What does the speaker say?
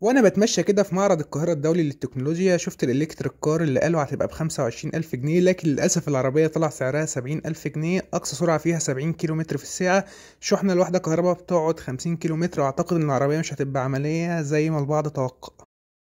وانا بتمشى كده في معرض القاهره الدولي للتكنولوجيا شفت الالكتريك كار اللي قالوا هتبقى بخمسة وعشرين الف جنيه لكن للاسف العربيه طلع سعرها سبعين الف جنيه اقصى سرعه فيها سبعين كيلومتر في الساعه شحنه الواحده كهرباء بتقعد خمسين كيلومتر واعتقد ان العربيه مش هتبقى عمليه زي ما البعض توقع